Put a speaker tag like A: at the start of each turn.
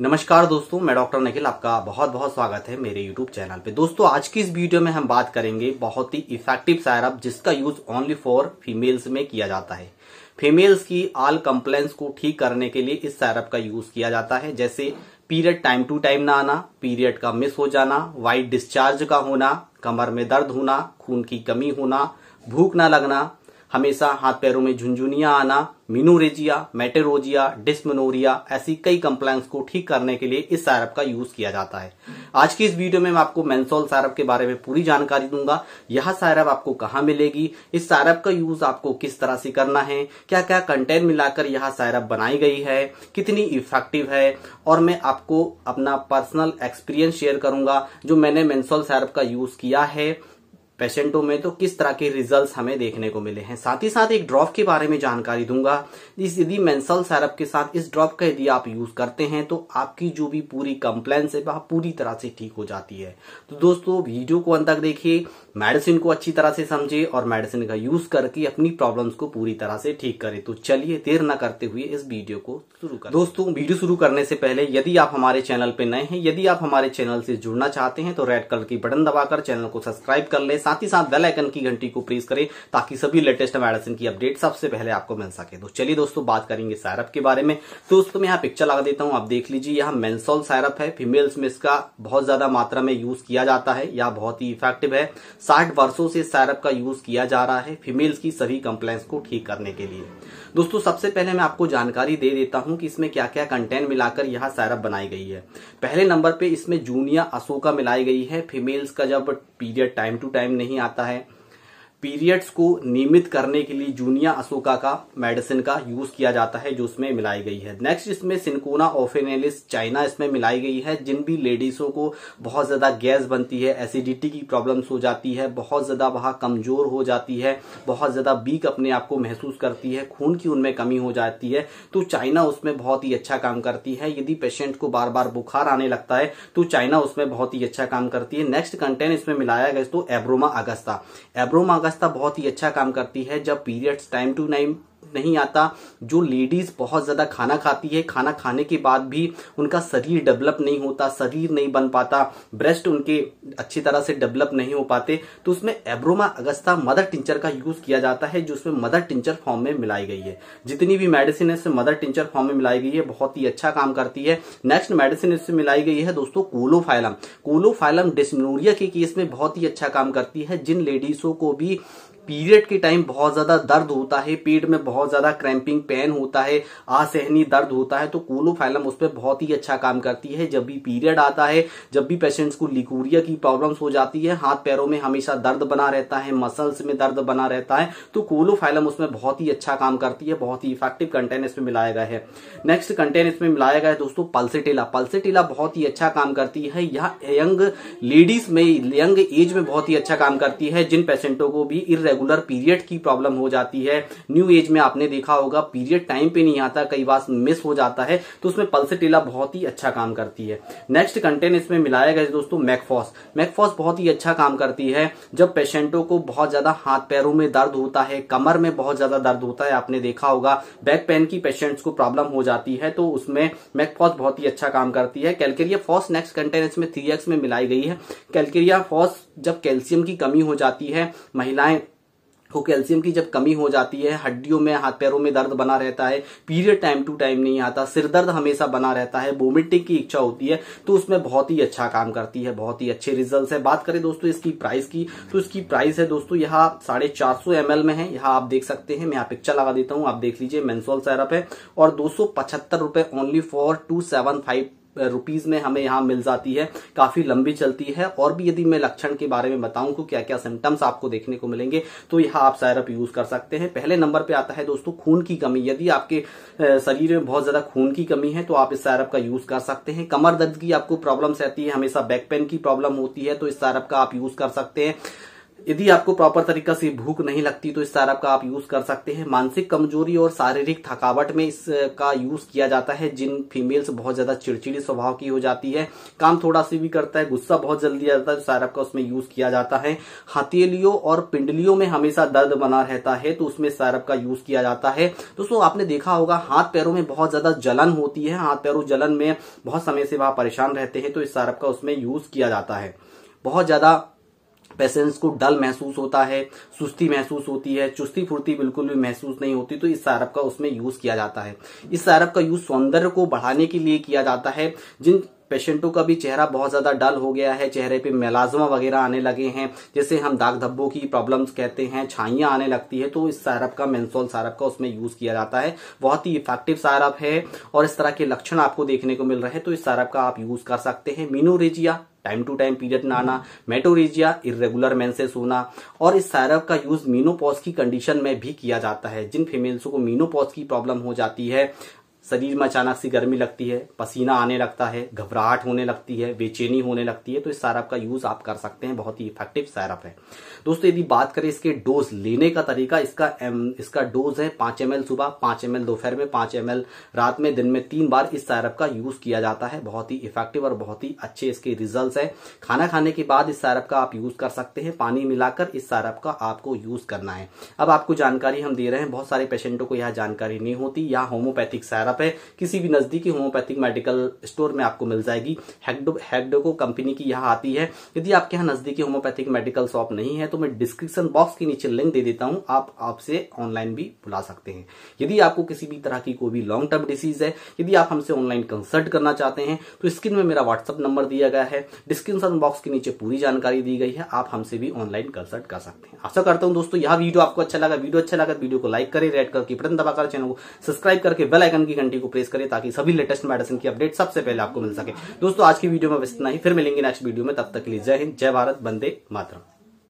A: नमस्कार दोस्तों मैं डॉक्टर निखिल आपका बहुत बहुत स्वागत है मेरे यूट्यूब चैनल पे दोस्तों आज की इस वीडियो में हम बात करेंगे बहुत ही इफेक्टिव सैरप जिसका यूज ओनली फॉर फीमेल्स में किया जाता है फीमेल्स की आल कंप्लेन्स को ठीक करने के लिए इस सैरप का यूज किया जाता है जैसे पीरियड टाइम टू टाइम ना आना पीरियड का मिस हो जाना वाइट डिस्चार्ज का होना कमर में दर्द होना खून की कमी होना भूख ना लगना हमेशा हाथ पैरों में झुंझुनिया आना मिनोरेजिया मेटेरोजिया डिस्मिनोरिया ऐसी कई कंप्लेंट्स को ठीक करने के लिए इस सारप का यूज किया जाता है आज की इस वीडियो में मैं आपको मेन्सोल सारप के बारे में पूरी जानकारी दूंगा यह सारप आपको कहाँ मिलेगी इस सारप का यूज आपको किस तरह से करना है क्या क्या कंटेंट मिलाकर यह सारप बनाई गई है कितनी इफेक्टिव है और मैं आपको अपना पर्सनल एक्सपीरियंस शेयर करूंगा जो मैंने मेन्सोल सारप का यूज किया है पेशेंटों में तो किस तरह के रिजल्ट्स हमें देखने को मिले हैं साथ ही साथ एक ड्रॉप के बारे में जानकारी दूंगा इस यदि मेंसल सैरप के साथ इस ड्रॉप का यदि आप यूज करते हैं तो आपकी जो भी पूरी कंप्लेन है वह पूरी तरह से ठीक हो जाती है तो दोस्तों वीडियो को अंत तक देखिए मेडिसिन को अच्छी तरह से समझे और मेडिसिन का यूज करके अपनी प्रॉब्लम को पूरी तरह से ठीक करे तो चलिए देर न करते हुए इस वीडियो को शुरू कर दोस्तों वीडियो शुरू करने से पहले यदि आप हमारे चैनल पर नए हैं यदि आप हमारे चैनल से जुड़ना चाहते हैं तो रेड कलर की बटन दबाकर चैनल को सब्सक्राइब कर ले साथ ही साथ बेल आइकन की घंटी को प्रेस करें ताकि सभी लेटेस्ट मेडिसिन की अपडेट सबसे पहले आपको मिल सके तो चलिए दोस्तों बात करेंगे सैरप के बारे में तो दोस्तों मैं यहाँ पिक्चर लगा देता हूँ आप देख लीजिए यहाँ मेन्सोल सैरप है फीमेल्स में इसका बहुत ज्यादा मात्रा में यूज किया जाता है यह बहुत ही इफेक्टिव है साठ वर्षो से सैरप का यूज किया जा रहा है फीमेल्स की सभी कंप्लेन्स को ठीक करने के लिए दोस्तों सबसे पहले मैं आपको जानकारी दे देता हूं कि इसमें क्या क्या कंटेंट मिलाकर यह सैरप बनाई गई है पहले नंबर पे इसमें जूनिया अशोका मिलाई गई है फीमेल्स का जब पीरियड टाइम टू टाइम नहीं आता है पीरियड्स को नियमित करने के लिए जूनिया अशोका का मेडिसिन का यूज किया जाता है जो उसमें मिलाई गई है नेक्स्ट इसमें सिंकोना ओफेनेलिस चाइना इसमें मिलाई गई है जिन भी लेडीजों को बहुत ज्यादा गैस बनती है एसिडिटी की प्रॉब्लम्स हो जाती है बहुत ज्यादा वहां कमजोर हो जाती है बहुत ज्यादा बीक अपने आप को महसूस करती है खून की उनमें कमी हो जाती है तो चाइना उसमें बहुत ही अच्छा काम करती है यदि पेशेंट को बार बार बुखार आने लगता है तो चाइना उसमें बहुत ही अच्छा काम करती है नेक्स्ट कंटेंट इसमें मिलाया गया तो एब्रोमा अगस्ता एब्रोमा अगस्ता व्यवस्था बहुत ही अच्छा काम करती है जब पीरियड्स टाइम टू टाइम नहीं आता जो लेडीज़ बहुत ज़्यादा खाना खाती है खाना खाने के बाद भी उनका शरीर डेवलप नहीं होता शरीर नहीं बन पाता ब्रेस्ट उनके अच्छी तरह से डेवलप नहीं हो पाते तो उसमें एब्रोमा अगस्ता मदर टिंचर का यूज़ किया जाता है जो उसमें मदर टिंचर फॉर्म में मिलाई गई है जितनी भी मेडिसिन है मदर टिंचर फॉर्म में मिलाई गई है बहुत ही अच्छा काम करती है नेक्स्ट मेडिसिन इससे मिलाई गई है दोस्तों कोलोफाइलम कोलोफाइलम डिस्मोरिया के केस में बहुत ही अच्छा काम करती है जिन लेडीज़ों को भी पीरियड के टाइम बहुत ज्यादा दर्द होता है पेट में बहुत ज्यादा क्रैम्पिंग पेन होता है असहनी दर्द होता है तो कोलोफाइलम उस पर बहुत ही अच्छा काम करती है जब भी पीरियड आता है जब भी पेशेंट्स को लिकोरिया की प्रॉब्लम्स हो जाती है हाथ पैरों में हमेशा दर्द बना रहता है मसल्स में दर्द बना रहता है तो कोलोफाइलम उसमें बहुत ही अच्छा काम करती है बहुत ही इफेक्टिव कंटेंट इसमें मिलाया गया है नेक्स्ट कंटेंट इसमें मिलाया गया है दोस्तों पल्सेटेला पल्सेटेला बहुत ही अच्छा काम करती है यह यंग लेडीज में यंग एज में बहुत ही अच्छा काम करती है जिन पेशेंटों को भी इर रेगुलर पीरियड की प्रॉब्लम हो जाती है न्यू एज में आपने देखा होगा पीरियड टाइम पे नहीं आता कई बार मिस हो जाता है तो उसमें पल्सेटेला बहुत ही अच्छा काम करती है नेक्स्ट कंटेंट इसमें मिलाया गया दोस्तों मैकफॉस मैकफॉस बहुत ही अच्छा काम करती है जब पेशेंटों को बहुत ज्यादा हाथ पैरों में दर्द होता है कमर में बहुत ज्यादा दर्द होता है आपने देखा होगा बैक पेन की पेशेंट्स को प्रॉब्लम हो जाती है तो उसमें मैकफॉस बहुत ही अच्छा काम करती है कैलकेरिया फॉस नेक्स्ट कंटेंट इसमें थ्री में मिलाई गई है कैलकेरिया फॉस जब कैल्शियम की कमी हो जाती है महिलाएं को कैल्शियम की जब कमी हो जाती है हड्डियों में हाथ पैरों में दर्द बना रहता है पीरियड टाइम टू टाइम नहीं आता सिर दर्द हमेशा बना रहता है वोमिटिंग की इच्छा होती है तो उसमें बहुत ही अच्छा काम करती है बहुत ही अच्छे रिजल्ट है बात करें दोस्तों इसकी प्राइस की तो इसकी प्राइस है दोस्तों यहाँ साढ़े चार सौ एम एल में है यहाँ आप देख सकते हैं मैं यहाँ पिक्चर लगा देता हूँ आप देख लीजिए मेन्सोल सैरप है और दो सौ पचहत्तर रुपए only for two seven five rupees में हमें यहाँ मिल जाती है काफी लंबी चलती है और भी यदि मैं लक्षण के बारे में बताऊं तो क्या क्या सिम्टम्स आपको देखने को मिलेंगे तो यहाँ आप सैरप यूज कर सकते हैं पहले नंबर पे आता है दोस्तों खून की कमी यदि आपके शरीर में बहुत ज्यादा खून की कमी है तो आप इस सैरप का यूज कर सकते हैं कमर दर्द की आपको प्रॉब्लम रहती है हमेशा बैक पेन की प्रॉब्लम होती है तो इस सैरप का आप यूज कर सकते हैं यदि आपको प्रॉपर तरीका से भूख नहीं लगती तो इस सारप का आप यूज कर सकते हैं मानसिक कमजोरी और शारीरिक थकावट में इसका यूज किया जाता है जिन फीमेल्स बहुत ज्यादा चिड़चिड़ी स्वभाव की हो जाती है काम थोड़ा सी भी करता है गुस्सा बहुत जल्दी आ जाता है तो सारप का उसमें यूज किया जाता है हथेलियों और पिंडलियों में हमेशा दर्द बना रहता है तो उसमें सारप का यूज किया जाता है दोस्तों आपने देखा होगा हाथ पैरों में बहुत ज्यादा जलन होती है हाथ पैरों जलन में बहुत समय से वहां परेशान रहते हैं तो इस सारप का उसमें यूज किया जाता है बहुत ज्यादा पेशेंट्स को डल महसूस होता है सुस्ती महसूस होती है चुस्ती फुर्ती बिल्कुल भी महसूस नहीं होती तो इस सारप का उसमें यूज किया जाता है इस सारप का यूज सौंदर्य को बढ़ाने के लिए किया जाता है जिन पेशेंटों का भी चेहरा बहुत ज़्यादा डल हो गया है चेहरे पे मेलाजमा वगैरह आने लगे हैं जैसे हम दाग धब्बों की प्रॉब्लम्स कहते हैं छाइयां आने लगती है तो इस सारप का मेन्सोल सारप का उसमें यूज़ किया जाता है बहुत ही इफेक्टिव सारप है और इस तरह के लक्षण आपको देखने को मिल रहे हैं तो इस सारप का आप यूज़ कर सकते हैं menorrhagia time to time period में आना मेटोरिजिया इरेगुलर मेंसेस होना और इस सायरव का यूज मीनोपॉज की कंडीशन में भी किया जाता है जिन फीमेल्स को मीनोपॉज की प्रॉब्लम हो जाती है शरीर में अचानक सी गर्मी लगती है पसीना आने लगता है घबराहट होने लगती है बेचैनी होने लगती है तो इस सैरप का यूज आप कर सकते हैं बहुत ही इफेक्टिव सैरप है दोस्तों यदि बात करें इसके डोज लेने का तरीका इसका इसका डोज है पांच एम सुबह पांच एम दोपहर में पांच एम रात में दिन में तीन बार इस सैरप का यूज किया जाता है बहुत ही इफेक्टिव और बहुत ही अच्छे इसके रिजल्ट है खाना खाने के बाद इस सैरप का आप यूज कर सकते हैं पानी मिलाकर इस सैरप का आपको यूज करना है अब आपको जानकारी हम दे रहे हैं बहुत सारे पेशेंटों को यह जानकारी नहीं होती या होम्योपैथिक सैरप यहाँ पे किसी भी नजदीकी होम्योपैथिक मेडिकल स्टोर में आपको मिल जाएगी हेगडो हेगडोको कंपनी की यहाँ आती है यदि आपके यहाँ नजदीकी होम्योपैथिक मेडिकल शॉप नहीं है तो मैं डिस्क्रिप्शन बॉक्स के नीचे लिंक दे देता हूँ आप आपसे ऑनलाइन भी बुला सकते हैं यदि आपको किसी भी तरह की कोई भी लॉन्ग टर्म डिसीज है यदि आप हमसे ऑनलाइन कंसल्ट करना चाहते हैं तो स्क्रीन में मेरा व्हाट्सअप नंबर दिया गया है डिस्क्रिप्शन बॉक्स के नीचे पूरी जानकारी दी गई है आप हमसे भी ऑनलाइन कंसल्ट कर सकते हैं आशा करता हूँ दोस्तों यह वीडियो आपको अच्छा लगा वीडियो अच्छा लगा तो वीडियो को लाइक करें रेड करके बटन दबाकर चैनल को सब्सक्राइब करके बेल आइकन की घंटी को प्रेस करें ताकि सभी लेटेस्ट मेडिसिन की अपडेट सबसे पहले आपको मिल सके दोस्तों आज की वीडियो में इतना ही फिर मिलेंगे नेक्स्ट वीडियो में तब तक के लिए जय हिंद जय भारत बंदे मातरम